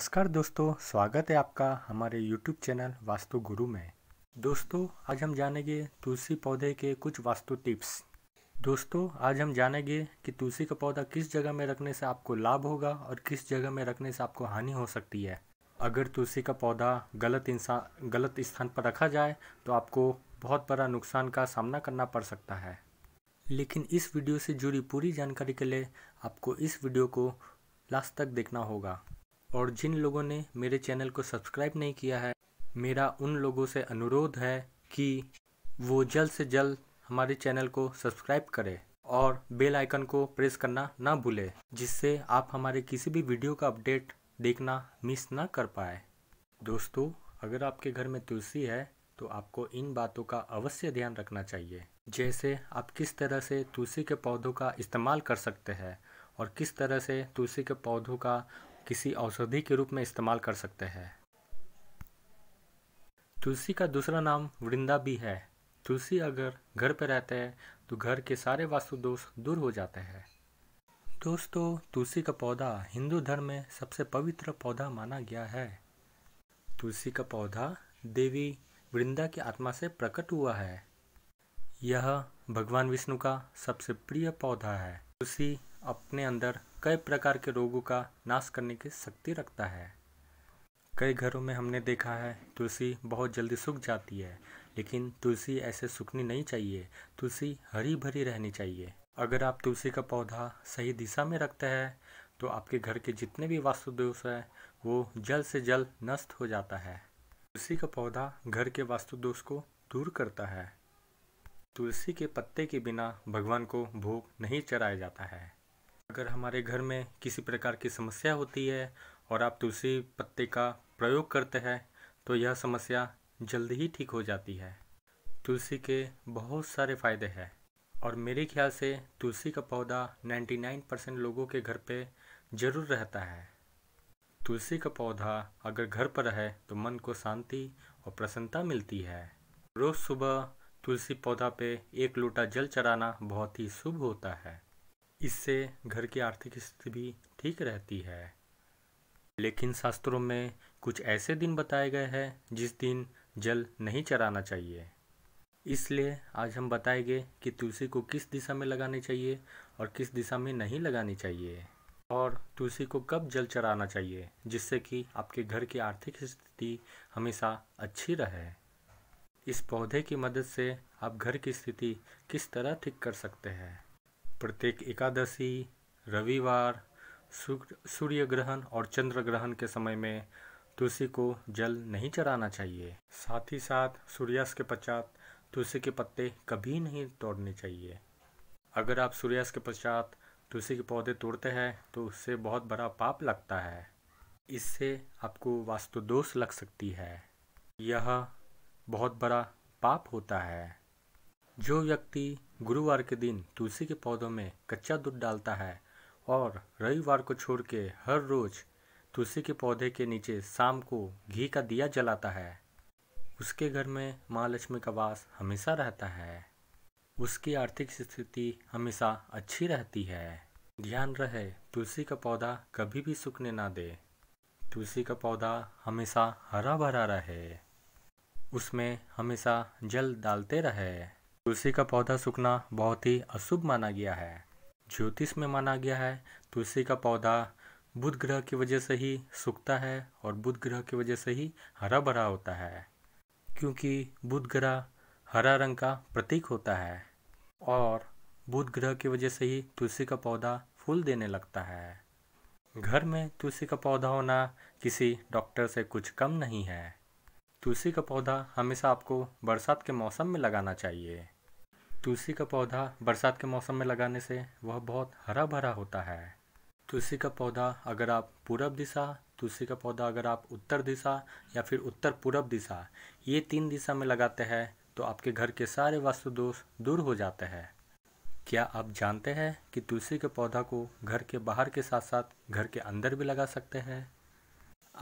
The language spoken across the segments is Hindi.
नमस्कार दोस्तों स्वागत है आपका हमारे यूट्यूब चैनल वास्तु गुरु में दोस्तों आज हम जानेंगे तुलसी पौधे के कुछ वास्तु टिप्स दोस्तों आज हम जानेंगे कि तुलसी का पौधा किस जगह में रखने से आपको लाभ होगा और किस जगह में रखने से आपको हानि हो सकती है अगर तुलसी का पौधा गलत इंसान गलत स्थान पर रखा जाए तो आपको बहुत बड़ा नुकसान का सामना करना पड़ सकता है लेकिन इस वीडियो से जुड़ी पूरी जानकारी के लिए आपको इस वीडियो को लास्ट तक देखना होगा और जिन लोगों ने मेरे चैनल को सब्सक्राइब नहीं किया है मेरा उन लोगों से अनुरोध है कि वो जल्द से जल्द हमारे चैनल को सब्सक्राइब करें और बेल आइकन को प्रेस करना ना भूलें जिससे आप हमारे किसी भी वीडियो का अपडेट देखना मिस ना कर पाए दोस्तों अगर आपके घर में तुलसी है तो आपको इन बातों का अवश्य ध्यान रखना चाहिए जैसे आप किस तरह से तुलसी के पौधों का इस्तेमाल कर सकते हैं और किस तरह से तुलसी के पौधों का किसी औषधि के रूप में इस्तेमाल कर सकते हैं तुलसी का दूसरा नाम वृंदा भी है तुलसी अगर घर पर रहते हैं तो घर के सारे वास्तु दोष दूर हो जाते हैं दोस्तों तुलसी का पौधा हिंदू धर्म में सबसे पवित्र पौधा माना गया है तुलसी का पौधा देवी वृंदा की आत्मा से प्रकट हुआ है यह भगवान विष्णु का सबसे प्रिय पौधा है तुलसी अपने अंदर कई प्रकार के रोगों का नाश करने की शक्ति रखता है कई घरों में हमने देखा है तुलसी बहुत जल्दी सूख जाती है लेकिन तुलसी ऐसे सूखनी नहीं चाहिए तुलसी हरी भरी रहनी चाहिए अगर आप तुलसी का पौधा सही दिशा में रखते हैं तो आपके घर के जितने भी वास्तु दोष हैं वो जल्द से जल्द नष्ट हो जाता है तुलसी का पौधा घर के वास्तु दोष को दूर करता है तुलसी के पत्ते के बिना भगवान को भोग नहीं चढ़ाया जाता है अगर हमारे घर में किसी प्रकार की समस्या होती है और आप तुलसी पत्ते का प्रयोग करते हैं तो यह समस्या जल्द ही ठीक हो जाती है तुलसी के बहुत सारे फ़ायदे हैं और मेरे ख्याल से तुलसी का पौधा 99 परसेंट लोगों के घर पे ज़रूर रहता है तुलसी का पौधा अगर घर पर रहे तो मन को शांति और प्रसन्नता मिलती है रोज़ सुबह तुलसी पौधा पे एक लोटा जल चढ़ाना बहुत ही शुभ होता है इससे घर की आर्थिक स्थिति भी ठीक रहती है लेकिन शास्त्रों में कुछ ऐसे दिन बताए गए हैं जिस दिन जल नहीं चराना चाहिए इसलिए आज हम बताएंगे कि तुलसी को किस दिशा में लगानी चाहिए और किस दिशा में नहीं लगानी चाहिए और तुलसी को कब जल चराना चाहिए जिससे कि आपके घर की आर्थिक स्थिति हमेशा अच्छी रहे इस पौधे की मदद से आप घर की स्थिति किस तरह ठीक कर सकते हैं प्रत्येक एकादशी रविवार सूर्य ग्रहण और चंद्र ग्रहण के समय में तुलसी को जल नहीं चढ़ाना चाहिए साथ ही साथ सूर्यास्त के पश्चात तुलसी के पत्ते कभी नहीं तोड़ने चाहिए अगर आप सूर्यास्त के पश्चात तुलसी के पौधे तोड़ते हैं तो उससे बहुत बड़ा पाप लगता है इससे आपको वास्तु दोष लग सकती है यह बहुत बड़ा पाप होता है जो व्यक्ति गुरुवार के दिन तुलसी के पौधों में कच्चा दूध डालता है और रविवार को छोड़ के हर रोज़ तुलसी के पौधे के नीचे शाम को घी का दिया जलाता है उसके घर में माँ लक्ष्मी का वास हमेशा रहता है उसकी आर्थिक स्थिति हमेशा अच्छी रहती है ध्यान रहे तुलसी का पौधा कभी भी सूखने ना दे तुलसी का पौधा हमेशा हरा भरा रहे उसमें हमेशा जल डालते रहे तुलसी का पौधा सूखना बहुत ही अशुभ माना गया है ज्योतिष में माना गया है तुलसी का पौधा बुध ग्रह की वजह से ही सूखता है और बुध ग्रह की वजह से ही हरा भरा होता है क्योंकि बुध ग्रह हरा रंग का प्रतीक होता है और बुध ग्रह की वजह से ही तुलसी का पौधा फूल देने लगता है घर में तुलसी का पौधा होना किसी डॉक्टर से कुछ कम नहीं है तुलसी का पौधा हमेशा आपको बरसात के मौसम में लगाना चाहिए तुलसी का पौधा बरसात के मौसम में लगाने से वह बहुत हरा भरा होता है तुलसी का पौधा अगर आप पूरब दिशा तुलसी का पौधा अगर आप उत्तर दिशा या फिर उत्तर पूरब दिशा ये तीन दिशा में लगाते हैं तो आपके घर के सारे वास्तु दोष दूर हो जाते हैं क्या आप जानते हैं कि तुलसी के पौधा को घर के बाहर के साथ साथ घर के अंदर भी लगा सकते हैं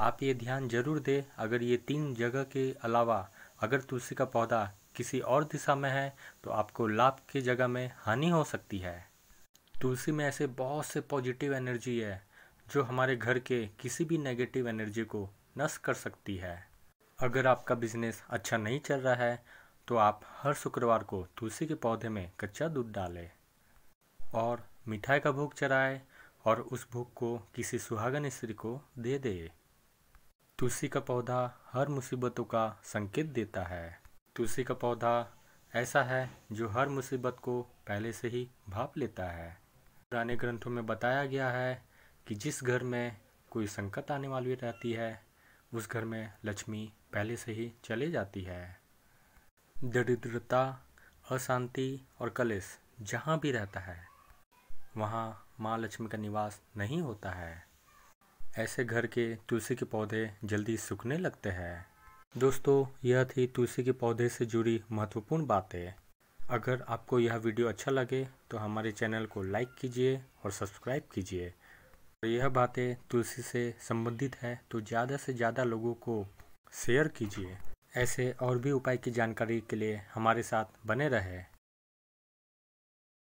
आप ये ध्यान जरूर दें अगर ये तीन जगह के अलावा अगर तुलसी का पौधा किसी और दिशा में है तो आपको लाभ की जगह में हानि हो सकती है तुलसी में ऐसे बहुत से पॉजिटिव एनर्जी है जो हमारे घर के किसी भी नेगेटिव एनर्जी को नष्ट कर सकती है अगर आपका बिजनेस अच्छा नहीं चल रहा है तो आप हर शुक्रवार को तुलसी के पौधे में कच्चा दूध डालें और मिठाई का भोग चढ़ाएं और उस भोग को किसी सुहागन स्त्री को दे दें तुलसी का पौधा हर मुसीबतों का संकेत देता है तुलसी का पौधा ऐसा है जो हर मुसीबत को पहले से ही भाप लेता है पुराने ग्रंथों में बताया गया है कि जिस घर में कोई संकट आने वाली रहती है उस घर में लक्ष्मी पहले से ही चले जाती है दरिद्रता अशांति और कलेश जहाँ भी रहता है वहाँ माँ लक्ष्मी का निवास नहीं होता है ऐसे घर के तुलसी के पौधे जल्दी सूखने लगते हैं दोस्तों यह थी तुलसी के पौधे से जुड़ी महत्वपूर्ण बातें अगर आपको यह वीडियो अच्छा लगे तो हमारे चैनल को लाइक कीजिए और सब्सक्राइब कीजिए यह बातें तुलसी से संबंधित है तो ज़्यादा से ज़्यादा लोगों को शेयर कीजिए ऐसे और भी उपाय की जानकारी के लिए हमारे साथ बने रहें